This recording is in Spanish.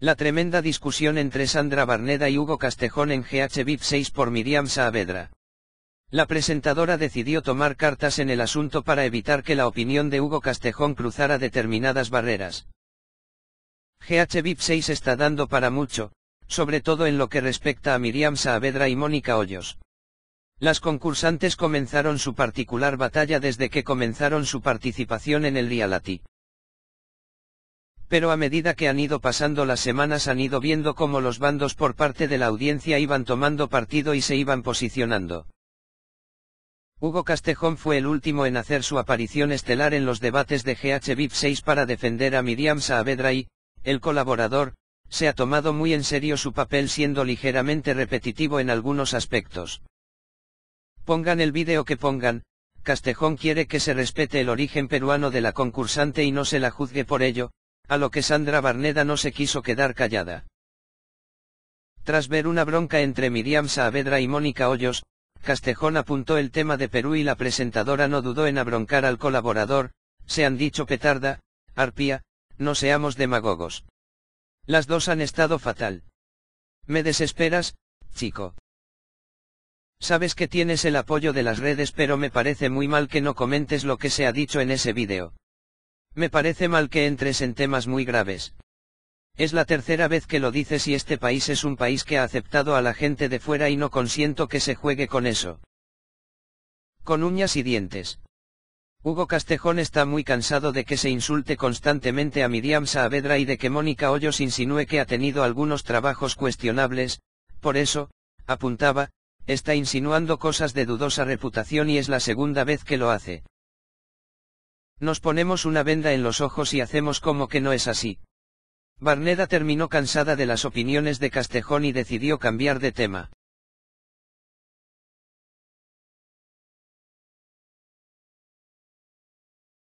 La tremenda discusión entre Sandra Barneda y Hugo Castejón en GH VIP 6 por Miriam Saavedra. La presentadora decidió tomar cartas en el asunto para evitar que la opinión de Hugo Castejón cruzara determinadas barreras. GH VIP 6 está dando para mucho, sobre todo en lo que respecta a Miriam Saavedra y Mónica Hoyos. Las concursantes comenzaron su particular batalla desde que comenzaron su participación en el reality pero a medida que han ido pasando las semanas han ido viendo cómo los bandos por parte de la audiencia iban tomando partido y se iban posicionando. Hugo Castejón fue el último en hacer su aparición estelar en los debates de GH 6 para defender a Miriam Saavedra y, el colaborador, se ha tomado muy en serio su papel siendo ligeramente repetitivo en algunos aspectos. Pongan el vídeo que pongan, Castejón quiere que se respete el origen peruano de la concursante y no se la juzgue por ello, a lo que Sandra Barneda no se quiso quedar callada. Tras ver una bronca entre Miriam Saavedra y Mónica Hoyos, Castejón apuntó el tema de Perú y la presentadora no dudó en abroncar al colaborador, se han dicho petarda, arpía, no seamos demagogos. Las dos han estado fatal. Me desesperas, chico. Sabes que tienes el apoyo de las redes pero me parece muy mal que no comentes lo que se ha dicho en ese vídeo. Me parece mal que entres en temas muy graves. Es la tercera vez que lo dices y este país es un país que ha aceptado a la gente de fuera y no consiento que se juegue con eso. Con uñas y dientes. Hugo Castejón está muy cansado de que se insulte constantemente a Miriam Saavedra y de que Mónica Hoyos insinúe que ha tenido algunos trabajos cuestionables, por eso, apuntaba, está insinuando cosas de dudosa reputación y es la segunda vez que lo hace. Nos ponemos una venda en los ojos y hacemos como que no es así. Barneda terminó cansada de las opiniones de Castejón y decidió cambiar de tema.